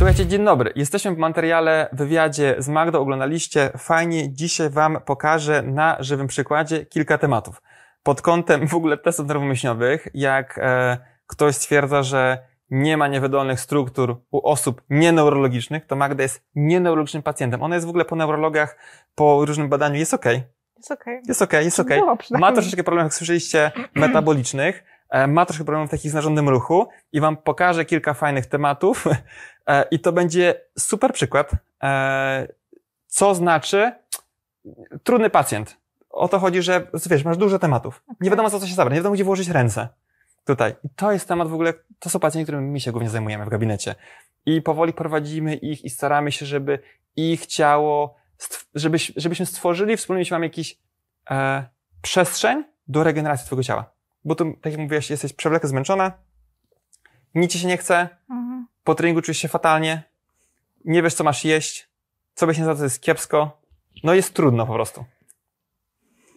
Słuchajcie, dzień dobry. Jesteśmy w materiale wywiadzie z Magdą. Oglądaliście fajnie. Dzisiaj Wam pokażę na żywym przykładzie kilka tematów. Pod kątem w ogóle testów nerwomyślniowych, jak e, ktoś stwierdza, że nie ma niewydolnych struktur u osób nieneurologicznych, to Magda jest nieneurologicznym pacjentem. Ona jest w ogóle po neurologach, po różnym badaniu, jest okej. Okay. Jest okej. Okay. Jest okej, okay, jest okej. Okay. Ma troszeczkę problemów, jak słyszeliście, metabolicznych e, ma troszkę problemów takich z narządem ruchu i Wam pokażę kilka fajnych tematów, E, I to będzie super przykład, e, co znaczy trudny pacjent. O to chodzi, że wiesz, masz dużo tematów. Nie wiadomo, za co się zabrać, nie wiadomo, gdzie włożyć ręce. Tutaj. I to jest temat w ogóle, to są pacjenci, którymi my się głównie zajmujemy w gabinecie. I powoli prowadzimy ich i staramy się, żeby ich ciało, żeby, żebyśmy stworzyli wspólnie z jakiś e, przestrzeń do regeneracji twojego ciała. Bo tu, tak jak mówiłaś, jesteś przewlekle zmęczona, nic ci się nie chce, mhm po treningu czujesz się fatalnie, nie wiesz, co masz jeść, co byś nie zjadł, to jest kiepsko, no jest trudno po prostu.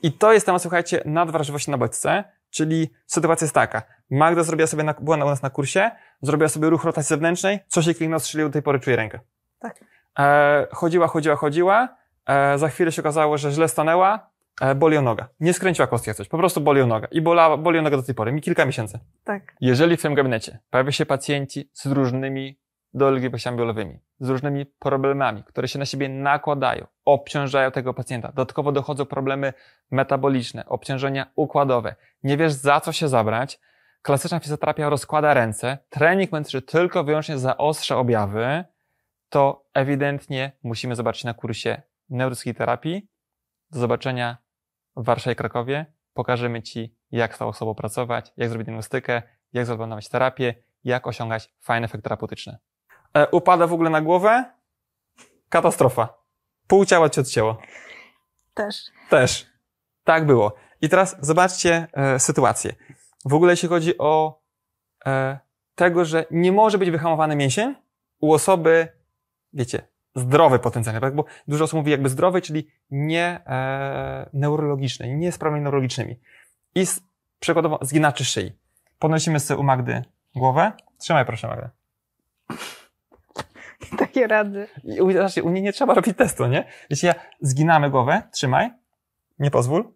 I to jest temat, słuchajcie, nadwrażliwości na bodźce, czyli sytuacja jest taka. Magda zrobiła sobie, na, była u nas na kursie, zrobiła sobie ruch rotacji zewnętrznej, coś się kliknął, strzelił, do tej pory czuje rękę. Tak. E, chodziła, chodziła, chodziła, e, za chwilę się okazało, że źle stanęła, E, boli noga. Nie skręciła kostki jak coś, po prostu boli noga. I bolała, boli noga do tej pory, mi kilka miesięcy. Tak. Jeżeli w tym gabinecie pojawią się pacjenci z różnymi dolegliwościami bólowymi, z różnymi problemami, które się na siebie nakładają, obciążają tego pacjenta, dodatkowo dochodzą problemy metaboliczne, obciążenia układowe, nie wiesz za co się zabrać, klasyczna fizjoterapia rozkłada ręce, trening męczy tylko wyłącznie zaostrza objawy, to ewidentnie musimy zobaczyć na kursie neuroskiej terapii. Do zobaczenia w Warszawie Krakowie. Pokażemy Ci, jak z tą osobą pracować, jak zrobić diagnostykę, jak zaplanować terapię, jak osiągać fajny efekt terapeutyczny. E, upada w ogóle na głowę? Katastrofa. Pół ciała Ci odcięło. Też. Też. Tak było. I teraz zobaczcie e, sytuację. W ogóle jeśli chodzi o e, tego, że nie może być wyhamowany mięsień u osoby, wiecie, zdrowy potencjalnie, tak? bo dużo osób mówi jakby zdrowy, czyli nie e, neurologiczny, nie z problemami neurologicznymi. I z, przykładowo zginaczy szyi. Podnosimy sobie u Magdy głowę. Trzymaj proszę Magdę. Takie rady. I, u, znaczy, u mnie nie trzeba robić testu, nie? Jeśli ja zginamy głowę, trzymaj, nie pozwól.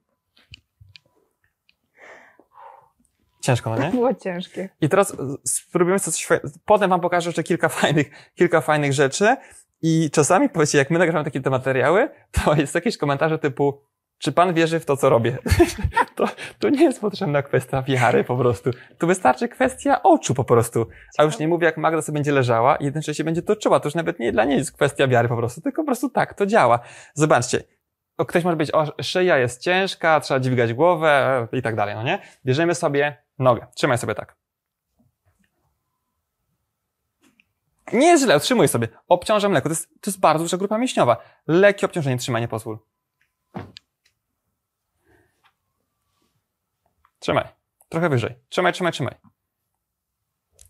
Ciężko, no nie? Było ciężkie. I teraz spróbujemy coś, potem wam pokażę jeszcze kilka fajnych, kilka fajnych rzeczy, i czasami, powiedzcie, jak my nagrywamy takie te materiały, to jest jakieś komentarze typu czy pan wierzy w to, co robię? to, to nie jest potrzebna kwestia wiary po prostu. Tu wystarczy kwestia oczu po prostu. A już nie mówię, jak Magda sobie będzie leżała i jednocześnie będzie toczyła. To już nawet nie dla niej jest kwestia wiary po prostu, tylko po prostu tak to działa. Zobaczcie, ktoś może być, o, szyja jest ciężka, trzeba dźwigać głowę i tak dalej, no nie? Bierzemy sobie nogę, trzymaj sobie tak. Nie jest źle, sobie. Obciążam mleko. To jest, to jest bardzo duża grupa mięśniowa. Lekkie obciążenie, trzymanie, pozwól. Trzymaj. Trochę wyżej. Trzymaj, trzymaj, trzymaj.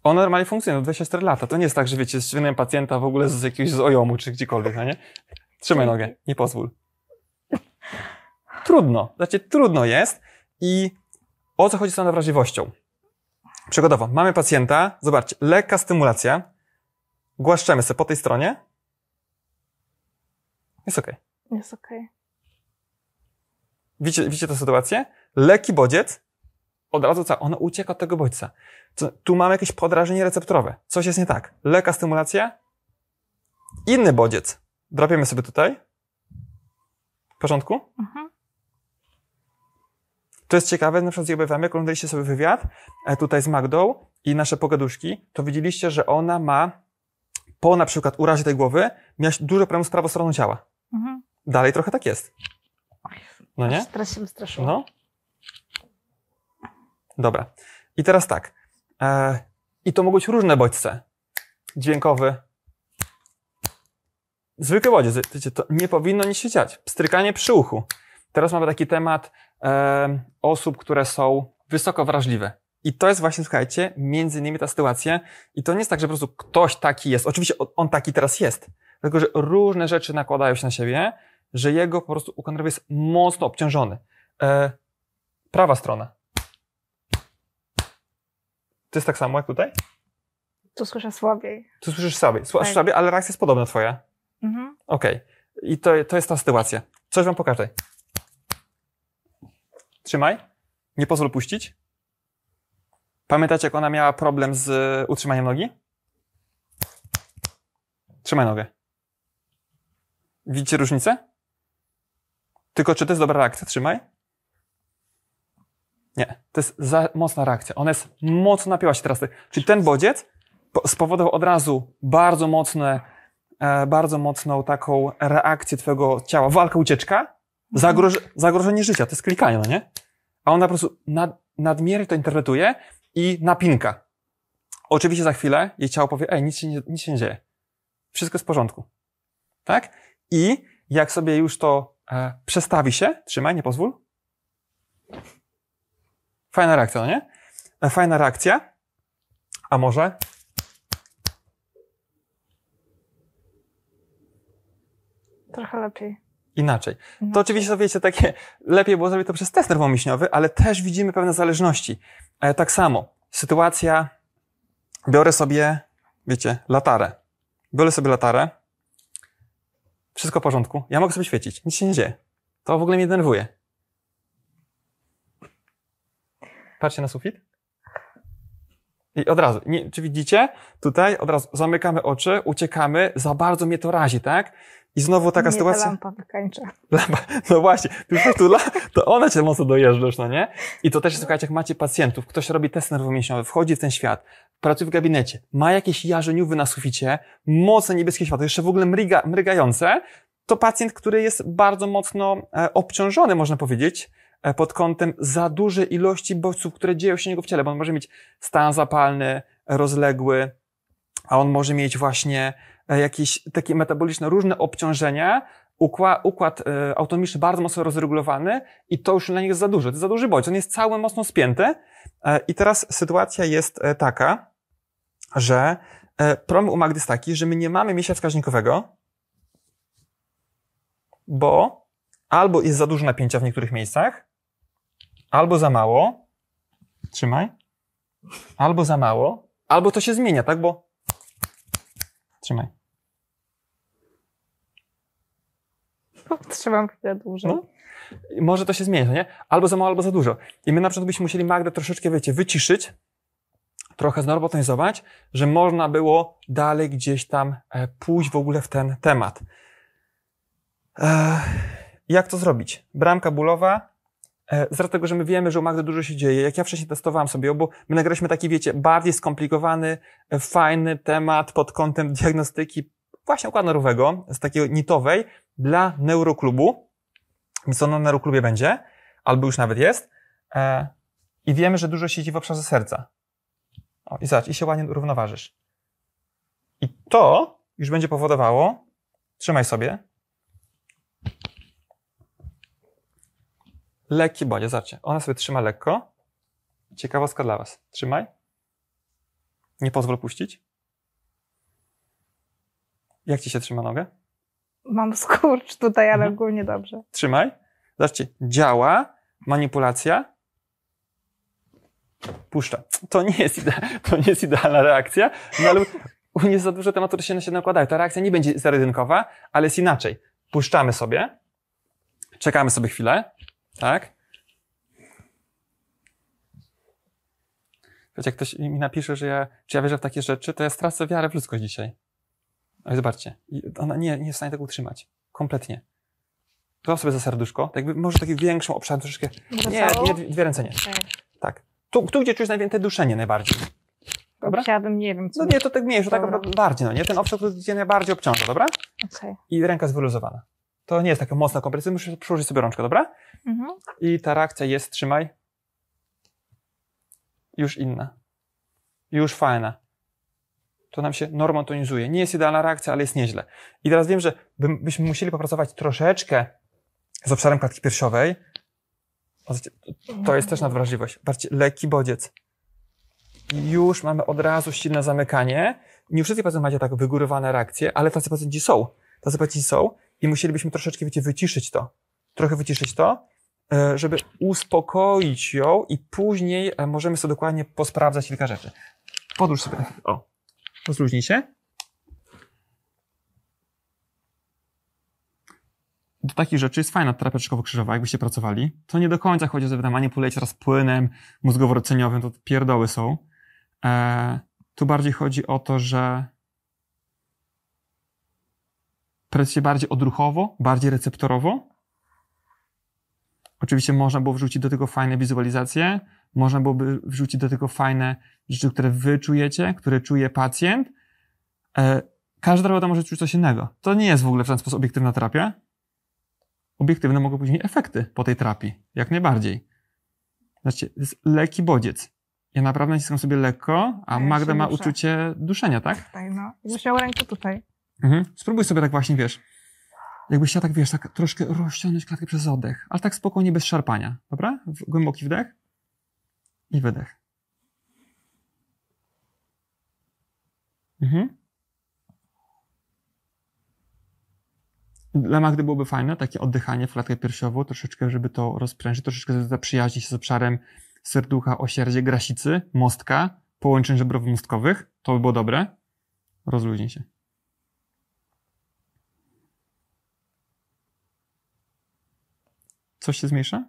On normalnie funkcjonuje, 24 no lata. To nie jest tak, że wiecie, ściągnąłem pacjenta w ogóle z jakiegoś z ojomu czy gdziekolwiek, no nie? Trzymaj nogę, nie pozwól. Trudno, znaczy trudno jest i o co chodzi z tą wrażliwością? Przygodowo. mamy pacjenta, zobaczcie, lekka stymulacja, Głaszczemy sobie po tej stronie. Jest ok. Jest ok. Widzicie, widzicie tę sytuację? Leki bodziec, od razu co? On ucieka od tego bodźca. tu mamy jakieś podrażnienie receptorowe. Coś jest nie tak. Leka stymulacja. Inny bodziec. Drapiemy sobie tutaj. W porządku? Mhm. To jest ciekawe, na przykład z JBWM, jak oglądaliście sobie wywiad e, tutaj z Magdą i nasze pogaduszki, to widzieliście, że ona ma po na przykład urazie tej głowy miałaś dużo problemów z prawą stroną ciała. Mhm. Dalej trochę tak jest. No nie? Teraz się straszyło. No. Dobra. I teraz tak. E, I to mogą być różne bodźce. Dźwiękowy. Zwykły bodziec. Wiecie, to nie powinno nic się dziać. Pstrykanie przy uchu. Teraz mamy taki temat e, osób, które są wysoko wrażliwe. I to jest właśnie, słuchajcie, między innymi ta sytuacja. I to nie jest tak, że po prostu ktoś taki jest. Oczywiście on taki teraz jest. Tylko, że różne rzeczy nakładają się na siebie, że jego po prostu układ nerwowy jest mocno obciążony. E, prawa strona. To jest tak samo jak tutaj? Tu słyszę słabiej. Tu słyszysz słabiej, słyszysz tak. słabiej ale reakcja jest podobna twoja. Mhm. Okej. Okay. I to, to jest ta sytuacja. Coś wam pokażę. Trzymaj. Nie pozwól puścić. Pamiętacie, jak ona miała problem z y, utrzymaniem nogi? Trzymaj nogę. Widzicie różnicę? Tylko czy to jest dobra reakcja? Trzymaj. Nie, to jest za mocna reakcja. Ona jest mocno napiła się teraz. Czyli ten bodziec spowodował od razu bardzo mocne, e, bardzo mocną taką reakcję twojego ciała. Walka, ucieczka, zagrożenie życia. To jest klikanie, no nie? A ona po prostu nad, nadmiernie to interpretuje i napinka. Oczywiście za chwilę jej ciało powie, ej, nic się nie, nic się nie dzieje. Wszystko jest w porządku. Tak? I jak sobie już to e, przestawi się, trzymaj, nie pozwól. Fajna reakcja, no nie? E, fajna reakcja. A może? Trochę lepiej inaczej. inaczej. To oczywiście, sobie wiecie, takie, lepiej było zrobić to przez test nerwomiśniowy, ale też widzimy pewne zależności. E, tak samo, sytuacja, biorę sobie, wiecie, latarę. Biorę sobie latarę, wszystko w porządku, ja mogę sobie świecić, nic się nie dzieje. To w ogóle mnie denerwuje. Patrzcie na sufit. I od razu, nie, czy widzicie? Tutaj od razu zamykamy oczy, uciekamy, za bardzo mnie to razi, tak? I znowu taka nie, sytuacja. Ta lampa wykańcza. Lampa, no właśnie, tu, to ona cię mocno dojeżdżasz, no nie? I to też słuchajcie, jak macie pacjentów, ktoś robi test nerwowo wchodzi w ten świat, pracuje w gabinecie, ma jakieś jarzeniówy na suficie, mocne niebieskie światło, jeszcze w ogóle mryga, mrygające, to pacjent, który jest bardzo mocno e, obciążony, można powiedzieć, e, pod kątem za dużej ilości bodźców, które dzieją się w niego w ciele, bo on może mieć stan zapalny, rozległy, a on może mieć właśnie E, jakieś takie metaboliczne różne obciążenia, układ, układ e, y, autonomiczny bardzo mocno rozregulowany i to już na nich jest za dużo To jest za duży bodźc. On jest cały mocno spięty. E, I teraz sytuacja jest taka, że y, problem u Magdy jest taki, że my nie mamy mięsia wskaźnikowego, bo albo jest za dużo napięcia w niektórych miejscach, albo za mało, trzymaj, albo za mało, albo to się zmienia, tak, bo trzymaj. Trzymam chwilę dłużej. No. Może to się zmieni, nie? Albo za mało, albo za dużo. I my na przykład byśmy musieli Magdę troszeczkę, wiecie, wyciszyć, trochę znormalizować, że można było dalej gdzieś tam e, pójść w ogóle w ten temat. E, jak to zrobić? Bramka bólowa, e, z tego, że my wiemy, że u Magdy dużo się dzieje, jak ja wcześniej testowałem sobie, bo my nagraliśmy taki, wiecie, bardziej skomplikowany, fajny temat pod kątem diagnostyki właśnie układu nerwowego, z takiego nitowej, dla neuroklubu, więc ono na neuroklubie będzie, albo już nawet jest, e, i wiemy, że dużo siedzi w obszarze serca. O, i zobacz, i się ładnie równoważysz. I to już będzie powodowało, trzymaj sobie, lekki bodzie, zobaczcie, ona sobie trzyma lekko. Ciekawostka dla was, trzymaj. Nie pozwól puścić. Jak ci się trzyma nogę? mam skurcz tutaj, ale mhm. ogólnie dobrze. Trzymaj. Zobaczcie, działa, manipulacja, puszcza. To nie jest, to nie jest idealna reakcja, no ale u mnie jest za dużo tematów, które się na siebie nakładają. Ta reakcja nie będzie zarydynkowa, ale jest inaczej. Puszczamy sobie, czekamy sobie chwilę, tak? Chociaż jak ktoś mi napisze, że ja, czy ja wierzę w takie rzeczy, to ja stracę wiarę w ludzkość dzisiaj. No i zobaczcie, ona nie, nie jest w stanie tego utrzymać. Kompletnie. Złap sobie za serduszko, jakby może taki większą obszar troszeczkę. Nie, nie, dwie ręce nie. Tak. Tu, tu gdzie czujesz najwięcej duszenie najbardziej. Dobra? Chciałabym, nie wiem. Co no nie, to tak że tak bardziej, no nie? Ten obszar, który cię najbardziej obciąża, dobra? Okay. I ręka jest To nie jest taka mocna kompresja, musisz przyłożyć sobie rączkę, dobra? Mhm. I ta reakcja jest, trzymaj. Już inna. Już fajna to nam się normotonizuje. Nie jest idealna reakcja, ale jest nieźle. I teraz wiem, że byśmy musieli popracować troszeczkę z obszarem klatki piersiowej. To jest też nadwrażliwość. Bardziej lekki bodziec. Już mamy od razu silne zamykanie. Nie wszyscy pacjenci macie tak wygórowane reakcje, ale tacy pacjenci są. Tacy pacjenci są i musielibyśmy troszeczkę, wiecie, wyciszyć to. Trochę wyciszyć to, e, żeby uspokoić ją i później e, możemy sobie dokładnie posprawdzać kilka rzeczy. Podróż sobie. O, Rozluźnij się. Do takich rzeczy jest fajna terapia krzyżowa jakbyście pracowali. To nie do końca chodzi o to, manipulujecie teraz płynem mózgowo to pierdoły są. Eee, tu bardziej chodzi o to, że pracujecie bardziej odruchowo, bardziej receptorowo, Oczywiście można było wrzucić do tego fajne wizualizacje, można byłoby wrzucić do tego fajne rzeczy, które wy czujecie, które czuje pacjent. E, każda robota może czuć coś innego. To nie jest w ogóle w ten sposób obiektywna terapia. Obiektywne mogą później efekty po tej terapii, jak najbardziej. Znaczy, to jest leki bodziec. Ja naprawdę naciskam sobie lekko, a ja Magda ma duszę. uczucie duszenia, tak? Tutaj, no. Musiał rękę tutaj. Mhm. Spróbuj sobie tak właśnie, wiesz, jakbyś chciał tak, wiesz, tak troszkę rozciągnąć klatkę przez oddech, ale tak spokojnie, bez szarpania, dobra? Głęboki wdech i wydech. Mhm. Dla Magdy byłoby fajne takie oddychanie w klatkę piersiową, troszeczkę, żeby to rozprężyć, troszeczkę zaprzyjaźnić się z obszarem serducha, osierdzie, grasicy, mostka, połączeń żebrowo mostkowych, To by było dobre. Rozluźnij się. Coś się zmniejsza?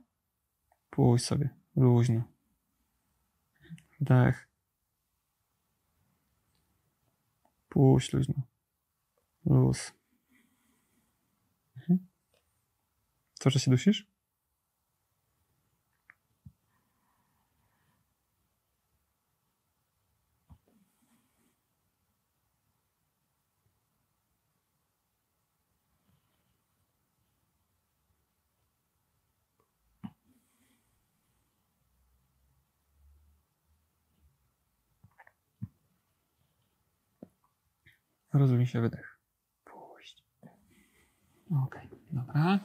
Pójdź sobie, luźno. Wdech. Puść luźno. Luz. Mhm. Co, To, że się dusisz? Rozumie się wydech. Puść. Okej, okay, dobra.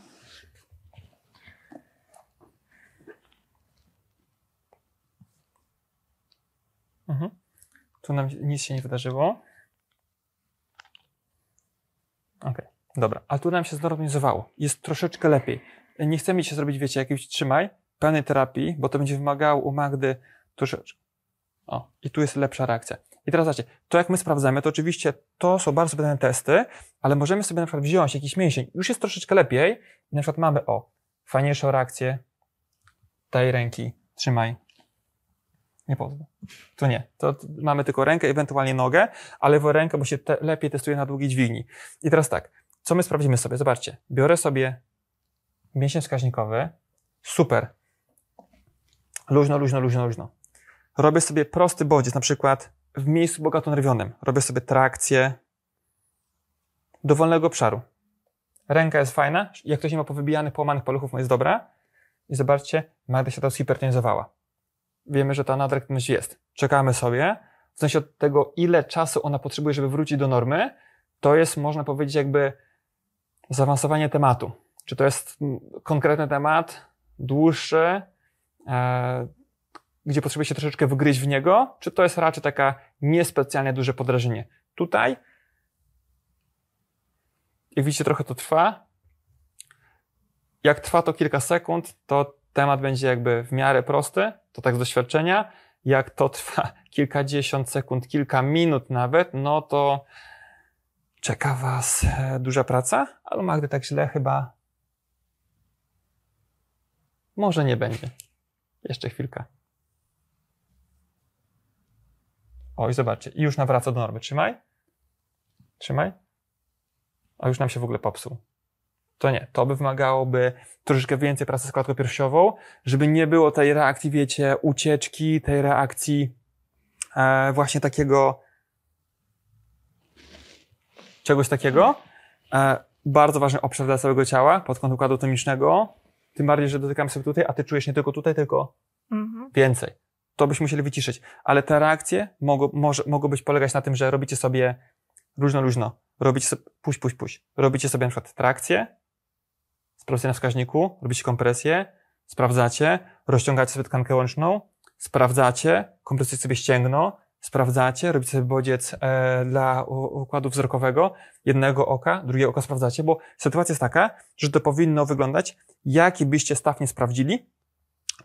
Mhm. Tu nam nic się nie wydarzyło. Okej, okay, dobra. A tu nam się znormalizowało. Jest troszeczkę lepiej. Nie chcemy się zrobić, wiecie, jakiejś trzymaj, pełnej terapii, bo to będzie wymagało u Magdy troszeczkę. O, i tu jest lepsza reakcja. I teraz zobaczcie, to jak my sprawdzamy, to oczywiście to są bardzo pewne testy, ale możemy sobie na przykład wziąć jakiś mięsień, już jest troszeczkę lepiej i na przykład mamy o, fajniejszą reakcję tej ręki, trzymaj, nie pozwól. To nie. To mamy tylko rękę, ewentualnie nogę, ale w rękę, bo się te, lepiej testuje na długiej dźwigni. I teraz tak, co my sprawdzimy sobie? Zobaczcie, biorę sobie mięsień wskaźnikowy, super, luźno, luźno, luźno, luźno. Robię sobie prosty bodziec, na przykład w miejscu bogato nerwionym. Robię sobie trakcję do wolnego obszaru. Ręka jest fajna, jak ktoś nie ma powybijanych, połamanych paluchów, jest dobra. I zobaczcie, Magda się to hipertonizowała. Wiemy, że ta nadrektność jest. Czekamy sobie. W sensie od tego, ile czasu ona potrzebuje, żeby wrócić do normy, to jest, można powiedzieć, jakby zaawansowanie tematu. Czy to jest konkretny temat, dłuższy, e, gdzie potrzebuje się troszeczkę wgryźć w niego, czy to jest raczej taka niespecjalnie duże podrażnienie. Tutaj, jak widzicie, trochę to trwa. Jak trwa to kilka sekund, to temat będzie jakby w miarę prosty, to tak z doświadczenia. Jak to trwa kilkadziesiąt sekund, kilka minut nawet, no to czeka Was e, duża praca, ale Magdy tak źle chyba może nie będzie. Jeszcze chwilkę. O, i zobaczcie, i już nawraca do normy. Trzymaj. Trzymaj. A już nam się w ogóle popsuł. To nie. To by wymagałoby troszeczkę więcej pracy z klatką piersiową, żeby nie było tej reakcji, wiecie, ucieczki, tej reakcji e, właśnie takiego czegoś takiego. E, bardzo ważny obszar dla całego ciała pod kątem układu tonicznego. Tym bardziej, że dotykam sobie tutaj, a ty czujesz nie tylko tutaj, tylko mhm. więcej to byśmy musieli wyciszyć. Ale te reakcje mogą, może, mogą być polegać na tym, że robicie sobie luźno, luźno, robicie sobie puść, puść, puść. Robicie sobie na przykład trakcję, sprawdzacie na wskaźniku, robicie kompresję, sprawdzacie, rozciągacie sobie tkankę łączną, sprawdzacie, kompresujecie sobie ścięgno, sprawdzacie, robicie sobie bodziec e, dla układu wzrokowego, jednego oka, drugie oko sprawdzacie, bo sytuacja jest taka, że to powinno wyglądać, jaki byście staw nie sprawdzili,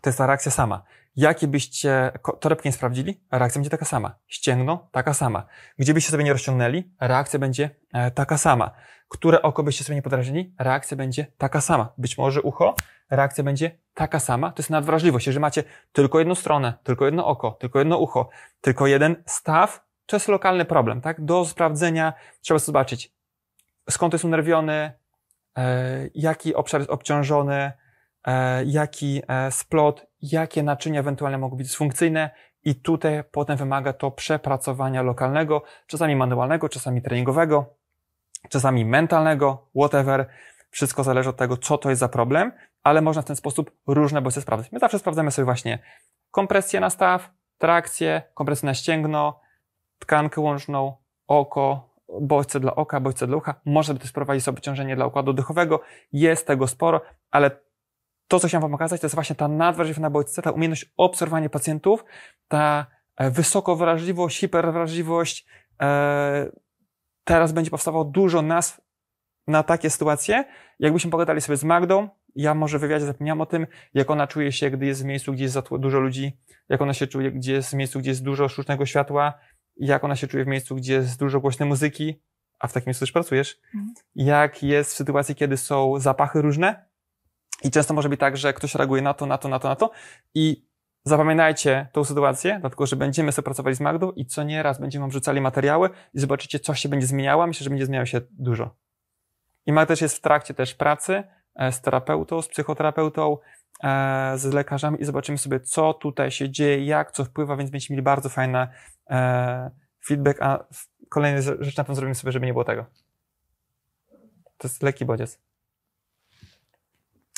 to jest ta reakcja sama. Jakie byście torebkę nie sprawdzili, reakcja będzie taka sama. Ścięgno, taka sama. Gdzie byście sobie nie rozciągnęli, reakcja będzie e, taka sama. Które oko byście sobie nie podrażnili, reakcja będzie taka sama. Być może ucho, reakcja będzie taka sama. To jest nadwrażliwość. Jeżeli macie tylko jedną stronę, tylko jedno oko, tylko jedno ucho, tylko jeden staw, to jest lokalny problem, tak? Do sprawdzenia trzeba zobaczyć, skąd jest unerwiony, e, jaki obszar jest obciążony, E, jaki e, splot, jakie naczynia ewentualnie mogą być dysfunkcyjne i tutaj potem wymaga to przepracowania lokalnego, czasami manualnego, czasami treningowego, czasami mentalnego, whatever. Wszystko zależy od tego, co to jest za problem, ale można w ten sposób różne bodźce sprawdzać. My zawsze sprawdzamy sobie właśnie kompresję na staw, trakcję, kompresję na ścięgno, tkankę łączną, oko, bodźce dla oka, bodźce dla ucha. Może też prowadzić sobie ciążenie dla układu oddechowego. Jest tego sporo, ale to, co chciałem Wam pokazać, to jest właśnie ta nadwrażliwość na bodźce, ta umiejętność obserwowania pacjentów, ta e, wysokowrażliwość, hiperwrażliwość. E, teraz będzie powstawało dużo nas na takie sytuacje. Jakbyśmy pogadali sobie z Magdą, ja może w wywiadzie zapomniałam o tym, jak ona czuje się, gdy jest w miejscu, gdzie jest za dużo ludzi, jak ona się czuje, gdzie jest w miejscu, gdzie jest dużo sztucznego światła, jak ona się czuje w miejscu, gdzie jest dużo głośnej muzyki, a w takim miejscu też pracujesz, mhm. jak jest w sytuacji, kiedy są zapachy różne, i często może być tak, że ktoś reaguje na to, na to, na to, na to i Zapamiętajcie tą sytuację, dlatego że będziemy sobie pracowali z Magdą i co nieraz będziemy wam wrzucali materiały i zobaczycie, co się będzie zmieniało. Myślę, że będzie zmieniało się dużo. I Magda też jest w trakcie też pracy e, z terapeutą, z psychoterapeutą, e, z lekarzami i zobaczymy sobie, co tutaj się dzieje, jak, co wpływa, więc będziemy mieli bardzo fajny e, feedback, a kolejne rzeczy na pewno zrobimy sobie, żeby nie było tego. To jest lekki bodziec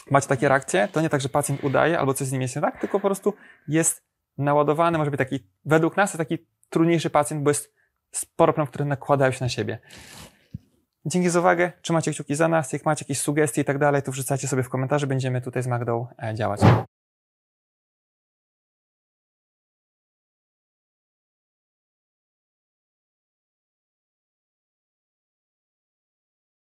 macie takie reakcje, to nie tak, że pacjent udaje albo coś z nim jest nie tak, tylko po prostu jest naładowany, może być taki, według nas taki trudniejszy pacjent, bo jest sporo problem, które nakładają się na siebie. Dzięki za uwagę, trzymajcie kciuki za nas, jak macie jakieś sugestie i tak dalej, to wrzucacie sobie w komentarze, będziemy tutaj z Magdą e, działać.